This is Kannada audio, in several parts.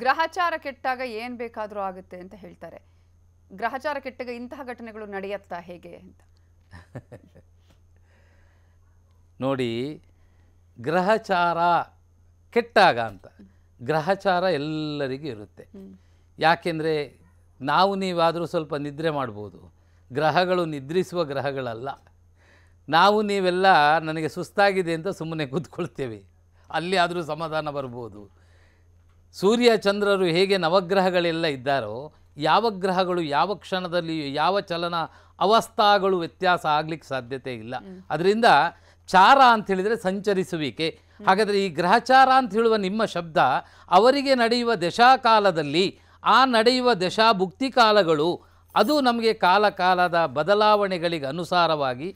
ಗ್ರಹಚಾರ ಕೆಟ್ಟಾಗ ಏನು ಬೇಕಾದರೂ ಆಗುತ್ತೆ ಅಂತ ಹೇಳ್ತಾರೆ ಗ್ರಹಚಾರ ಕೆಟ್ಟಾಗ ಇಂತಹ ಘಟನೆಗಳು ನಡೆಯುತ್ತಾ ಹೇಗೆ ಅಂತ ನೋಡಿ ಗ್ರಹಚಾರ ಕೆಟ್ಟಾಗ ಅಂತ ಗ್ರಹಚಾರ ಎಲ್ಲರಿಗೂ ಇರುತ್ತೆ ಯಾಕೆಂದರೆ ನಾವು ನೀವಾದರೂ ಸ್ವಲ್ಪ ನಿದ್ರೆ ಮಾಡ್ಬೋದು ಗ್ರಹಗಳು ನಿದ್ರಿಸುವ ಗ್ರಹಗಳಲ್ಲ ನಾವು ನೀವೆಲ್ಲ ನನಗೆ ಸುಸ್ತಾಗಿದೆ ಅಂತ ಸುಮ್ಮನೆ ಕೂತ್ಕೊಳ್ತೇವೆ ಅಲ್ಲಿ ಆದರೂ ಸಮಾಧಾನ ಬರ್ಬೋದು ಸೂರ್ಯ ಚಂದ್ರರು ಹೇಗೆ ನವಗ್ರಹಗಳೆಲ್ಲ ಇದ್ದಾರೋ ಯಾವ ಗ್ರಹಗಳು ಯಾವ ಕ್ಷಣದಲ್ಲಿ ಯಾವ ಚಲನ ಅವಸ್ಥಾಗಳು ವ್ಯತ್ಯಾಸ ಆಗ್ಲಿಕ್ಕೆ ಸಾಧ್ಯತೆ ಇಲ್ಲ ಅದರಿಂದ ಚಾರ ಅಂತ ಹೇಳಿದರೆ ಸಂಚರಿಸುವಿಕೆ ಹಾಗಾದರೆ ಈ ಗ್ರಹಚಾರ ಅಂತ ಹೇಳುವ ನಿಮ್ಮ ಶಬ್ದ ಅವರಿಗೆ ನಡೆಯುವ ದಶಾಕಾಲದಲ್ಲಿ ಆ ನಡೆಯುವ ದಶಾಭುಕ್ತಿ ಕಾಲಗಳು ಅದು ನಮಗೆ ಕಾಲಕಾಲದ ಬದಲಾವಣೆಗಳಿಗೆ ಅನುಸಾರವಾಗಿ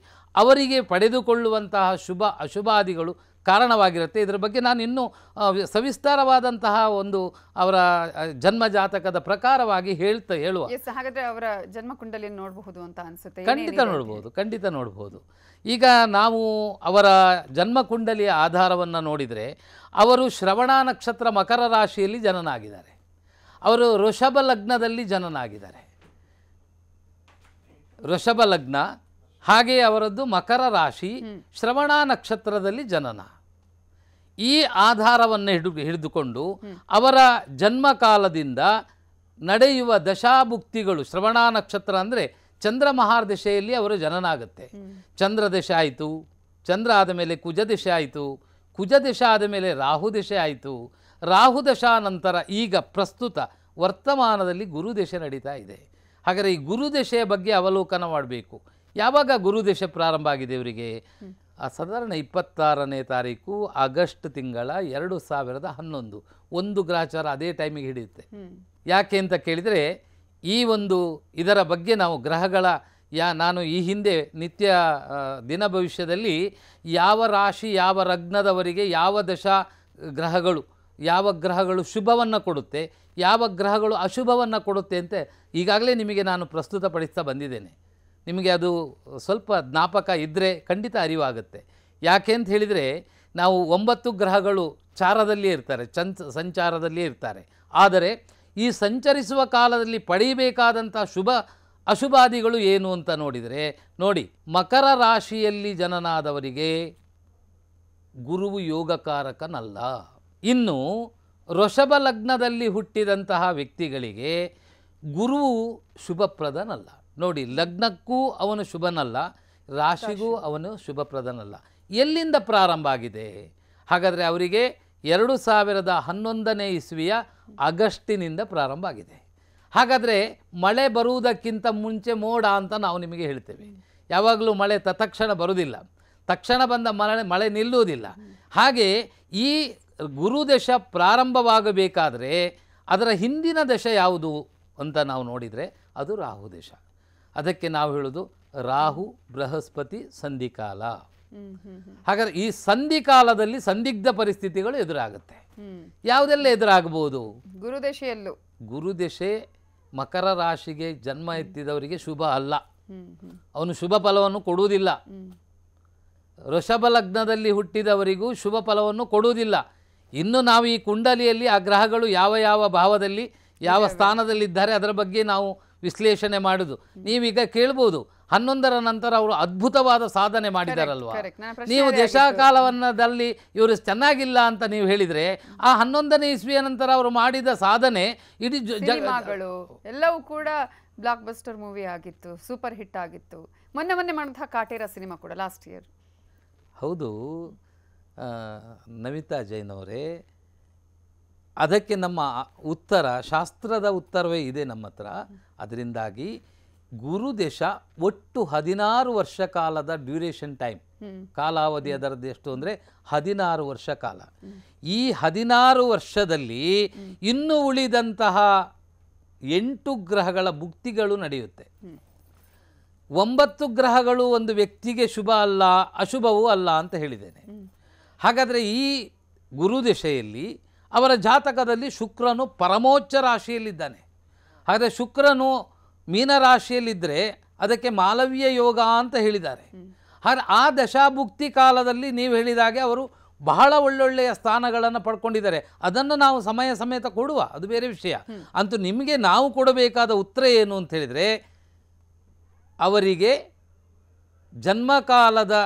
ಅವರಿಗೆ ಪಡೆದುಕೊಳ್ಳುವಂತಹ ಶುಭ ಅಶುಭಾದಿಗಳು ಕಾರಣವಾಗಿರುತ್ತೆ ಇದರ ಬಗ್ಗೆ ನಾನು ಇನ್ನೂ ಸವಿಸ್ತಾರವಾದಂತಹ ಒಂದು ಅವರ ಜನ್ಮ ಜಾತಕದ ಪ್ರಕಾರವಾಗಿ ಹೇಳ್ತಾ ಹೇಳುವ ಹಾಗಾದರೆ ಅವರ ಜನ್ಮ ನೋಡಬಹುದು ಅಂತ ಅನಿಸುತ್ತೆ ಖಂಡಿತ ನೋಡ್ಬೋದು ಖಂಡಿತ ನೋಡ್ಬೋದು ಈಗ ನಾವು ಅವರ ಜನ್ಮ ಕುಂಡಲಿಯ ಆಧಾರವನ್ನು ನೋಡಿದರೆ ಅವರು ಶ್ರವಣ ನಕ್ಷತ್ರ ಮಕರ ರಾಶಿಯಲ್ಲಿ ಜನನಾಗಿದ್ದಾರೆ ಅವರು ಋಷಭ ಲಗ್ನದಲ್ಲಿ ಜನನಾಗಿದ್ದಾರೆ ಋಷಭ ಲಗ್ನ ಹಾಗೆ ಅವರದ್ದು ಮಕರ ರಾಶಿ ಶ್ರವಣ ನಕ್ಷತ್ರದಲ್ಲಿ ಜನನ ಈ ಆಧಾರವನ್ನು ಹಿಡಿದು ಹಿಡಿದುಕೊಂಡು ಅವರ ಜನ್ಮಕಾಲದಿಂದ ನಡೆಯುವ ದಶಾಭುಕ್ತಿಗಳು ಶ್ರವಣ ನಕ್ಷತ್ರ ಅಂದರೆ ಚಂದ್ರ ಮಹಾದಶೆಯಲ್ಲಿ ಅವರು ಜನನ ಆಗುತ್ತೆ ಚಂದ್ರ ದಶೆ ಆಯಿತು ಚಂದ್ರ ಆದ ಮೇಲೆ ಕುಜ ದಿಶೆ ಆಯಿತು ಕುಜ ದಿಶೆ ಆದ ಮೇಲೆ ರಾಹು ದಿಶೆ ಆಯಿತು ರಾಹು ದಶಾ ನಂತರ ಈಗ ಪ್ರಸ್ತುತ ವರ್ತಮಾನದಲ್ಲಿ ಗುರು ನಡೀತಾ ಇದೆ ಹಾಗಾದರೆ ಈ ಗುರು ದಶೆಯ ಬಗ್ಗೆ ಅವಲೋಕನ ಮಾಡಬೇಕು ಯಾವಾಗ ಗುರುದೇಶ ಪ್ರಾರಂಭ ಆಗಿದೆ ಇವರಿಗೆ ಸಾಧಾರಣ ಇಪ್ಪತ್ತಾರನೇ ತಾರೀಕು ಆಗಸ್ಟ್ ತಿಂಗಳ ಎರಡು ಸಾವಿರದ ಹನ್ನೊಂದು ಒಂದು ಗ್ರಹಚಾರ ಅದೇ ಟೈಮಿಗೆ ಹಿಡಿಯುತ್ತೆ ಯಾಕೆ ಅಂತ ಕೇಳಿದರೆ ಈ ಒಂದು ಇದರ ಬಗ್ಗೆ ನಾವು ಗ್ರಹಗಳ ಯಾ ನಾನು ಈ ಹಿಂದೆ ನಿತ್ಯ ದಿನ ಭವಿಷ್ಯದಲ್ಲಿ ಯಾವ ರಾಶಿ ಯಾವ ರಗ್ನದವರಿಗೆ ಯಾವ ದಶ ಗ್ರಹಗಳು ಯಾವ ಗ್ರಹಗಳು ಶುಭವನ್ನು ಕೊಡುತ್ತೆ ಯಾವ ಗ್ರಹಗಳು ಅಶುಭವನ್ನು ಕೊಡುತ್ತೆ ಅಂತ ಈಗಾಗಲೇ ನಿಮಗೆ ನಾನು ಪ್ರಸ್ತುತಪಡಿಸ್ತಾ ಬಂದಿದ್ದೇನೆ ನಿಮಗೆ ಅದು ಸ್ವಲ್ಪ ಜ್ಞಾಪಕ ಇದ್ದರೆ ಖಂಡಿತ ಅರಿವಾಗುತ್ತೆ ಯಾಕೆ ಅಂತ ಹೇಳಿದರೆ ನಾವು ಒಂಬತ್ತು ಗ್ರಹಗಳು ಚಾರದಲ್ಲಿಯೇ ಇರ್ತಾರೆ ಚಂಚ ಸಂಚಾರದಲ್ಲಿಯೇ ಇರ್ತಾರೆ ಆದರೆ ಈ ಸಂಚರಿಸುವ ಕಾಲದಲ್ಲಿ ಪಡೆಯಬೇಕಾದಂಥ ಶುಭ ಅಶುಭಾದಿಗಳು ಏನು ಅಂತ ನೋಡಿದರೆ ನೋಡಿ ಮಕರ ರಾಶಿಯಲ್ಲಿ ಜನನಾದವರಿಗೆ ಗುರುವು ಯೋಗಕಾರಕನಲ್ಲ ಇನ್ನು ಋಷಭ ಲಗ್ನದಲ್ಲಿ ಹುಟ್ಟಿದಂತಹ ವ್ಯಕ್ತಿಗಳಿಗೆ ಗುರುವು ಶುಭಪ್ರದನಲ್ಲ ನೋಡಿ ಲಗ್ನಕ್ಕೂ ಅವನು ಶುಭನಲ್ಲ ರಾಶಿಗೂ ಅವನು ಶುಭಪ್ರದನಲ್ಲ ಎಲ್ಲಿಂದ ಪ್ರಾರಂಭ ಆಗಿದೆ ಹಾಗಾದರೆ ಅವರಿಗೆ ಎರಡು ಸಾವಿರದ ಹನ್ನೊಂದನೇ ಇಸ್ವಿಯ ಆಗಸ್ಟಿನಿಂದ ಪ್ರಾರಂಭ ಆಗಿದೆ ಹಾಗಾದರೆ ಮಳೆ ಬರುವುದಕ್ಕಿಂತ ಮುಂಚೆ ಮೋಡ ಅಂತ ನಾವು ನಿಮಗೆ ಹೇಳ್ತೇವೆ ಯಾವಾಗಲೂ ಮಳೆ ತತ್ಕ್ಷಣ ಬರುವುದಿಲ್ಲ ತಕ್ಷಣ ಬಂದ ಮಳೆ ಮಳೆ ನಿಲ್ಲುವುದಿಲ್ಲ ಹಾಗೆ ಈ ಗುರುದಶ ಪ್ರಾರಂಭವಾಗಬೇಕಾದರೆ ಅದರ ಹಿಂದಿನ ದಶ ಯಾವುದು ಅಂತ ನಾವು ನೋಡಿದರೆ ಅದು ರಾಹುದಶ ಅದಕ್ಕೆ ನಾವು ಹೇಳೋದು ರಾಹು ಬೃಹಸ್ಪತಿ ಸಂಧಿಕಾಲ ಹಾಗಾದ್ರೆ ಈ ಸಂಧಿಕಾಲದಲ್ಲಿ ಸಂದಿಗ್ಧ ಪರಿಸ್ಥಿತಿಗಳು ಎದುರಾಗುತ್ತೆ ಯಾವುದೆಲ್ಲ ಎದುರಾಗಬಹುದು ಗುರುದೆಶೆಯಲ್ಲೂ ಗುರುದೆಶೆ ಮಕರ ರಾಶಿಗೆ ಜನ್ಮ ಎತ್ತಿದವರಿಗೆ ಶುಭ ಅಲ್ಲ ಅವನು ಶುಭ ಫಲವನ್ನು ಕೊಡುವುದಿಲ್ಲ ಋಷಭ ಲಗ್ನದಲ್ಲಿ ಹುಟ್ಟಿದವರಿಗೂ ಶುಭ ಫಲವನ್ನು ಕೊಡುವುದಿಲ್ಲ ಇನ್ನು ನಾವು ಈ ಕುಂಡಲಿಯಲ್ಲಿ ಆ ಗ್ರಹಗಳು ಯಾವ ಯಾವ ಭಾವದಲ್ಲಿ ಯಾವ ಸ್ಥಾನದಲ್ಲಿದ್ದಾರೆ ಅದರ ಬಗ್ಗೆ ನಾವು ವಿಶ್ಲೇಷಣೆ ಮಾಡುದು ನೀವೀಗ ಕೇಳ್ಬೋದು ಹನ್ನೊಂದರ ನಂತರ ಅವರು ಅದ್ಭುತವಾದ ಸಾಧನೆ ಮಾಡಿದಾರಲ್ವಾ ನೀವು ದೇಶಕಾಲವನ್ನದಲ್ಲಿ ಇವರು ಚೆನ್ನಾಗಿಲ್ಲ ಅಂತ ನೀವು ಹೇಳಿದರೆ ಆ ಹನ್ನೊಂದನೇ ಇಸ್ವಿಯ ನಂತರ ಅವರು ಮಾಡಿದ ಸಾಧನೆ ಇಡೀ ಎಲ್ಲವೂ ಕೂಡ ಬ್ಲಾಕ್ ಬಸ್ಟರ್ ಮೂವಿ ಆಗಿತ್ತು ಸೂಪರ್ ಹಿಟ್ ಆಗಿತ್ತು ಮೊನ್ನೆ ಮೊನ್ನೆ ಮಾಡಿದ ಕಾಟೇರ ಸಿನಿಮಾ ಕೂಡ ಲಾಸ್ಟ್ ಇಯರ್ ಹೌದು ನವಿತಾ ಜೈನ್ ಅವರೇ ಅದಕ್ಕೆ ನಮ್ಮ ಉತ್ತರ ಶಾಸ್ತ್ರದ ಉತ್ತರವೇ ಇದೆ ನಮ್ಮ ಹತ್ರ ಅದರಿಂದಾಗಿ ಗುರುದೇಶ ಒಟ್ಟು ಹದಿನಾರು ವರ್ಷ ಕಾಲದ ಡ್ಯೂರೇಷನ್ ಟೈಮ್ ಕಾಲಾವಧಿ ಅದರದ್ದು ಎಷ್ಟು ಅಂದರೆ ಹದಿನಾರು ವರ್ಷ ಕಾಲ ಈ ಹದಿನಾರು ವರ್ಷದಲ್ಲಿ ಇನ್ನು ಉಳಿದಂತಹ ಎಂಟು ಗ್ರಹಗಳ ಭುಕ್ತಿಗಳು ನಡೆಯುತ್ತೆ ಒಂಬತ್ತು ಗ್ರಹಗಳು ಒಂದು ವ್ಯಕ್ತಿಗೆ ಶುಭ ಅಲ್ಲ ಅಶುಭವೂ ಅಲ್ಲ ಅಂತ ಹೇಳಿದ್ದೇನೆ ಹಾಗಾದರೆ ಈ ಗುರುದಶೆಯಲ್ಲಿ ಅವರ ಜಾತಕದಲ್ಲಿ ಶುಕ್ರನು ಪರಮೋಚ್ಚ ರಾಶಿಯಲ್ಲಿದ್ದಾನೆ ಆದರೆ ಶುಕ್ರನು ಮೀನರಾಶಿಯಲ್ಲಿದ್ದರೆ ಅದಕ್ಕೆ ಮಾಲವೀಯ ಯೋಗ ಅಂತ ಹೇಳಿದ್ದಾರೆ ಹಾಗೆ ಆ ದಶಾಭುಕ್ತಿ ಕಾಲದಲ್ಲಿ ನೀವು ಹೇಳಿದಾಗೆ ಅವರು ಬಹಳ ಒಳ್ಳೊಳ್ಳೆಯ ಸ್ಥಾನಗಳನ್ನು ಪಡ್ಕೊಂಡಿದ್ದಾರೆ ಅದನ್ನು ನಾವು ಸಮಯ ಸಮೇತ ಕೊಡುವ ಅದು ಬೇರೆ ವಿಷಯ ಅಂತೂ ನಿಮಗೆ ನಾವು ಕೊಡಬೇಕಾದ ಉತ್ತರ ಏನು ಅಂತ ಹೇಳಿದರೆ ಅವರಿಗೆ ಜನ್ಮಕಾಲದ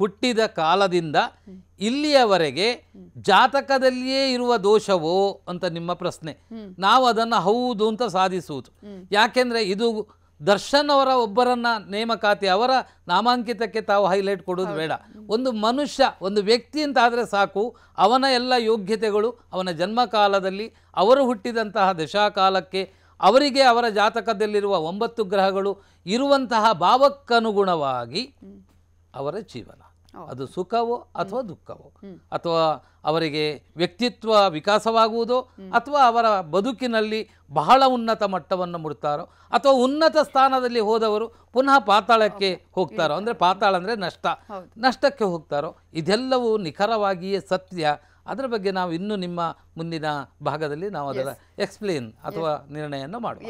ಹುಟ್ಟಿದ ಕಾಲದಿಂದ ಇಲ್ಲಿಯವರೆಗೆ ಜಾತಕದಲ್ಲಿಯೇ ಇರುವ ದೋಷವೋ ಅಂತ ನಿಮ್ಮ ಪ್ರಶ್ನೆ ನಾವು ಅದನ್ನು ಹೌದು ಅಂತ ಸಾಧಿಸುವುದು ಯಾಕೆಂದರೆ ಇದು ದರ್ಶನ್ ಅವರ ಒಬ್ಬರನ್ನ ನೇಮಕಾತಿ ಅವರ ನಾಮಾಂಕಿತಕ್ಕೆ ತಾವು ಹೈಲೈಟ್ ಕೊಡೋದು ಬೇಡ ಒಂದು ಮನುಷ್ಯ ಒಂದು ವ್ಯಕ್ತಿ ಅಂತ ಆದರೆ ಸಾಕು ಅವನ ಎಲ್ಲ ಯೋಗ್ಯತೆಗಳು ಅವನ ಜನ್ಮಕಾಲದಲ್ಲಿ ಅವರು ಹುಟ್ಟಿದಂತಹ ದಶಾಕಾಲಕ್ಕೆ ಅವರಿಗೆ ಅವರ ಜಾತಕದಲ್ಲಿರುವ ಒಂಬತ್ತು ಗ್ರಹಗಳು ಇರುವಂತಹ ಭಾವಕ್ಕನುಗುಣವಾಗಿ ಅವರ ಜೀವನ ಅದು ಸುಖವೋ ಅಥವಾ ದುಃಖವೋ ಅಥವಾ ಅವರಿಗೆ ವ್ಯಕ್ತಿತ್ವ ವಿಕಾಸವಾಗುವುದೋ ಅಥವಾ ಅವರ ಬದುಕಿನಲ್ಲಿ ಬಹಳ ಉನ್ನತ ಮಟ್ಟವನ್ನು ಮುಡ್ತಾರೋ ಅಥವಾ ಉನ್ನತ ಸ್ಥಾನದಲ್ಲಿ ಹೋದವರು ಪುನಃ ಪಾತಾಳಕ್ಕೆ ಹೋಗ್ತಾರೋ ಅಂದರೆ ಪಾತಾಳ ಅಂದರೆ ನಷ್ಟ ನಷ್ಟಕ್ಕೆ ಹೋಗ್ತಾರೋ ಇದೆಲ್ಲವೂ ನಿಖರವಾಗಿಯೇ ಸತ್ಯ ಅದರ ಬಗ್ಗೆ ನಾವು ಇನ್ನೂ ನಿಮ್ಮ ಮುಂದಿನ ಭಾಗದಲ್ಲಿ ನಾವು ಅದರ ಎಕ್ಸ್ಪ್ಲೇನ್ ಅಥವಾ ನಿರ್ಣಯವನ್ನು ಮಾಡುವ